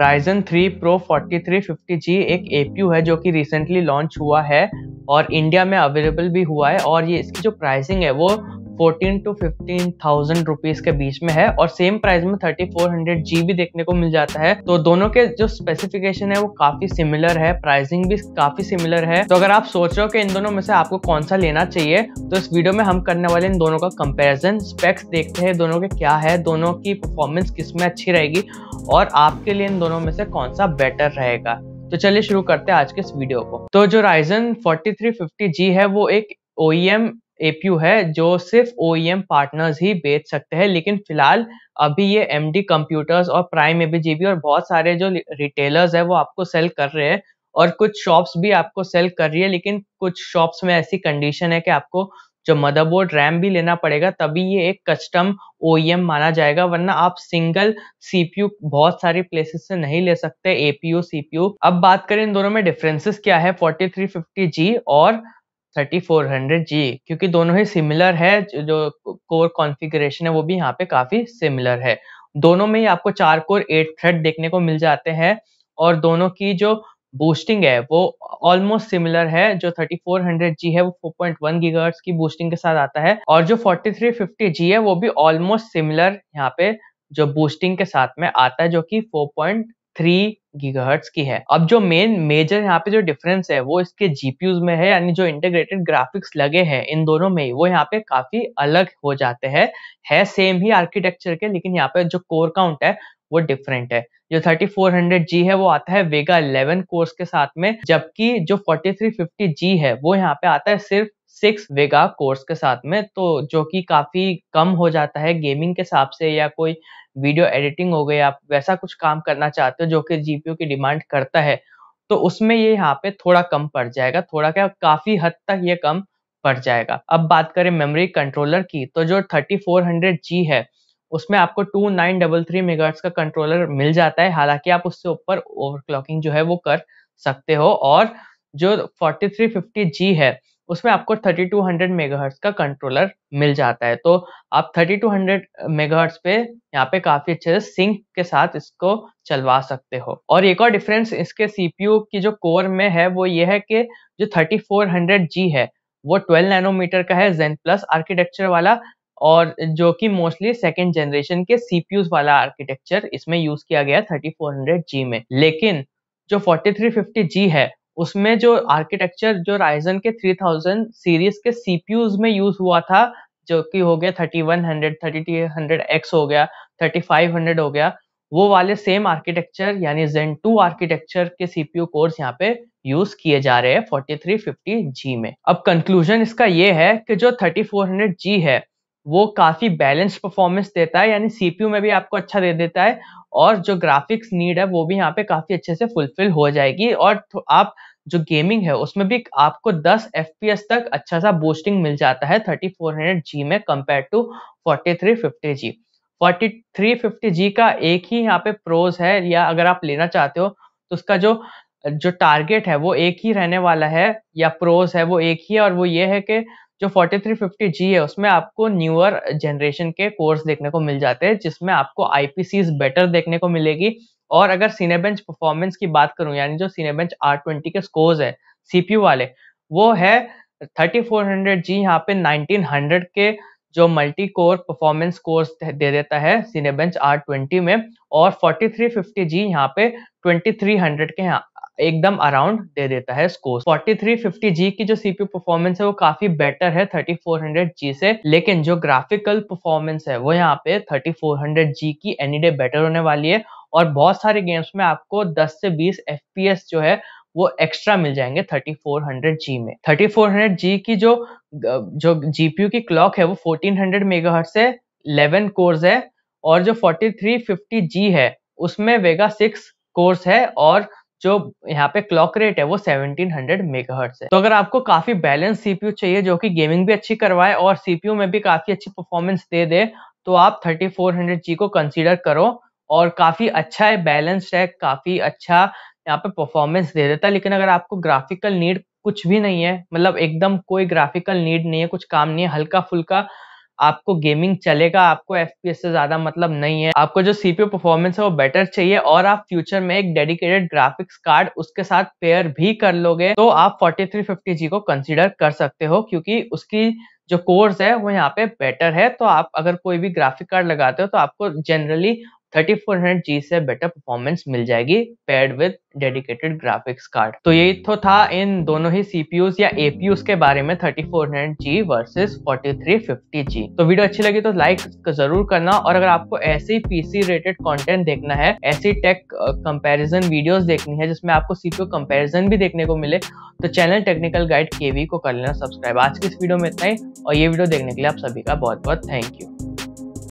Ryzen 3 pro 4350G एक APU है जो कि रिसेंटली लॉन्च हुआ है और इंडिया में अवेलेबल भी हुआ है और ये इसकी जो प्राइसिंग है वो fourteen to fifteen thousand rupees के बीच में है और सेम प्राइस में थर्टी फोर हंड्रेड जी भी देखने को मिल जाता है तो दोनों के जो स्पेसिफिकेशन है वो काफी सिमिलर है प्राइसिंग भी काफी सिमिलर है तो अगर आप सोच रहे हो कि इन दोनों में से आपको कौन सा लेना चाहिए तो इस वीडियो में हम करने वाले इन दोनों का कंपेरिजन स्पेक्स देखते हैं दोनों के क्या है दोनों की परफॉर्मेंस किस में अच्छी रहेगी और आपके लिए इन दोनों में से कौन सा बेटर रहेगा तो चलिए शुरू करते हैं आज के इस वीडियो को तो जो Ryzen forty three fifty G है वो एक ओ एपीयू है जो सिर्फ ओईएम पार्टनर्स e ही बेच सकते हैं लेकिन फिलहाल अभी ये एमडी कंप्यूटर्स और प्राइम एबीजीबी और बहुत सारे जो रिटेलर्स है वो आपको सेल कर रहे हैं और कुछ शॉप्स भी आपको सेल कर रही है लेकिन कुछ शॉप्स में ऐसी कंडीशन है कि आपको जो मदरबोर्ड रैम भी लेना पड़ेगा तभी ये एक कस्टम एम e माना जाएगा वरना आप सिंगल सीपीयू बहुत सारी प्लेसेस से नहीं ले सकते एपीयू सीपीयू अब बात करें इन दोनों में डिफरेंसेस क्या है जी और 3400G क्योंकि दोनों ही सिमिलर है जो कोर कॉन्फ़िगरेशन है वो भी यहाँ पे काफ़ी सिमिलर है दोनों में ही आपको चार कोर एट थ्रेड देखने को मिल जाते हैं और दोनों की जो बूस्टिंग है वो ऑलमोस्ट सिमिलर है जो 3400G है वो 4.1 गीगाहर्ट्ज की बूस्टिंग के साथ आता है और जो 4350G है वो भी ऑलमोस्ट सिमिलर यहाँ पे जो बूस्टिंग के साथ में आता है जो कि पॉइंट थ्री गीगाहर्ट्स की है अब जो मेन मेजर यहाँ पे जो डिफरेंस है वो इसके जीपीयूज में है यानी जो इंटीग्रेटेड ग्राफिक्स लगे हैं इन दोनों में वो यहाँ पे काफी अलग हो जाते हैं है सेम ही आर्किटेक्चर के लेकिन यहाँ पे जो कोर काउंट है वो डिफरेंट है जो 3400G है वो आता है वेगा 11 कोर्स के साथ में जबकि जो 4350G है वो यहाँ पे आता है सिर्फ सिक्स वेगा कोर्स के साथ में तो जो कि काफ़ी कम हो जाता है गेमिंग के हिसाब से या कोई वीडियो एडिटिंग हो गई आप वैसा कुछ काम करना चाहते हो जो कि जी की डिमांड करता है तो उसमें ये यहाँ पे थोड़ा कम पड़ जाएगा थोड़ा क्या काफ़ी हद तक ये कम पड़ जाएगा अब बात करें मेमोरी कंट्रोलर की तो जो जी है उसमें आपको two nine double three mega का कंट्रोलर मिल जाता है हालांकि आप उससे ऊपर ओवरक्लॉकिंग जो है वो कर सकते हो और जो फोर्टी थ्री फिफ्टी जी है उसमें आपको 3200 मेगाहर्ट्ज का कंट्रोलर मिल जाता है तो आप 3200 मेगाहर्ट्ज पे यहाँ पे काफी अच्छे से सिंक के साथ इसको चलवा सकते हो और एक और डिफरेंस इसके सीपीयू की जो कोर में है वो ये है कि जो 3400G है वो 12 नैनोमीटर का है जेन प्लस आर्किटेक्चर वाला और जो कि मोस्टली सेकेंड जनरेशन के सीपीयू वाला आर्किटेक्चर इसमें यूज किया गया जी में लेकिन जो जी है उसमें जो आर्किटेक्चर जो राइजन के 3000 सीरीज के सीपीयूज में यूज हुआ था जो कि हो गया 3100 3000X हो गया 3500 हो गया वो वाले सेम आर्किटेक्चर यानी जेन टू आर्किटेक्चर के सीपीयू कोर्स यहाँ पे यूज किए जा रहे हैं जी में अब कंक्लूजन इसका ये है कि जो जी है वो काफी बैलेंस परफॉर्मेंस देता है यानी सीपीयू में भी आपको अच्छा दे देता है और जो ग्राफिक्स नीड है वो भी यहाँ पे काफी अच्छे से फुलफिल हो जाएगी और तो आप जो गेमिंग है उसमें भी आपको 10 एफ तक अच्छा सा बूस्टिंग मिल जाता है 3400G में कंपेयर टू 4350G 4350G का एक ही यहाँ पे प्रोज है या अगर आप लेना चाहते हो तो उसका जो जो टारगेट है वो एक ही रहने वाला है या प्रोज है वो एक ही है और वो ये है कि जो 4350G है उसमें आपको न्यूअर जनरेशन के कोर्स देखने को मिल जाते हैं जिसमें आपको आई बेटर देखने को मिलेगी और अगर सीनेबेंच परफॉर्मेंस की बात करूं यानी जो सीनेबेंच आर ट्वेंटी के स्कोर्स है सीपीयू वाले वो है हंड्रेड जी यहाँ पे 1900 के जो मल्टी कोर परफॉर्मेंस कोर्स दे देता है सीनेबेंच आर ट्वेंटी में और 4350 जी यहाँ पे हंड्रेड के यहाँ एकदम अराउंड दे देता है स्कोर 4350G की जो सीपीयू परफॉर्मेंस है वो काफी बेटर है 3400G से लेकिन जो ग्राफिकल परफॉर्मेंस है वो यहाँ पे 3400G की एनी डे बेटर होने वाली है और बहुत सारे गेम्स में आपको 10 से 20 एफ जो है वो एक्स्ट्रा मिल जाएंगे 3400G में 3400G की जो जो जीपीयू की क्लॉक है वो 1400 मेगाहर्ट्ज से 11 कोर्स है और जो 4350G है उसमें वेगा 6 कोर्स है और जो यहाँ पे क्लॉक रेट है वो 1700 मेगाहर्ट्ज है तो अगर आपको काफी बैलेंस सीपीयू चाहिए जो कि गेमिंग भी अच्छी करवाए और सीपीयू में भी काफी अच्छी परफॉर्मेंस दे दे तो आप 3400G को कंसीडर करो और काफी अच्छा है बैलेंस्ड है काफी अच्छा यहाँ पे परफॉर्मेंस दे देता है लेकिन अगर आपको ग्राफिकल नीड कुछ भी नहीं है मतलब एकदम कोई ग्राफिकल नीड नहीं है कुछ काम नहीं है हल्का फुल्का आपको गेमिंग चलेगा आपको एफ से ज्यादा मतलब नहीं है आपको जो सीपीयू परफॉर्मेंस है वो बेटर चाहिए और आप फ्यूचर में एक डेडिकेटेड ग्राफिक्स कार्ड उसके साथ पेयर भी कर लोगे तो आप 4350G को कंसिडर कर सकते हो क्योंकि उसकी जो कोर्स है वो यहाँ पे बेटर है तो आप अगर कोई भी ग्राफिक कार्ड लगाते हो तो आपको generally thirty four hundred G से बेटर परफॉर्मेंस मिल जाएगी paired with dedicated graphics card तो यही तो था इन दोनों ही सीपीयूज या एपीयूज के बारे में 3400G वर्सेस 4350G तो वीडियो अच्छी लगी तो लाइक जरूर करना और अगर आपको ऐसे ही पीसी रिलेटेड कंटेंट देखना है ऐसी टेक कंपैरिजन वीडियोस देखनी है जिसमें आपको सीपीयू कंपैरिजन भी देखने को मिले तो चैनल टेक्निकल गाइड केवी को कर लेना सब्सक्राइब आज की इस वीडियो में इतना ही और ये वीडियो देखने के लिए आप सभी का बहुत बहुत थैंक यू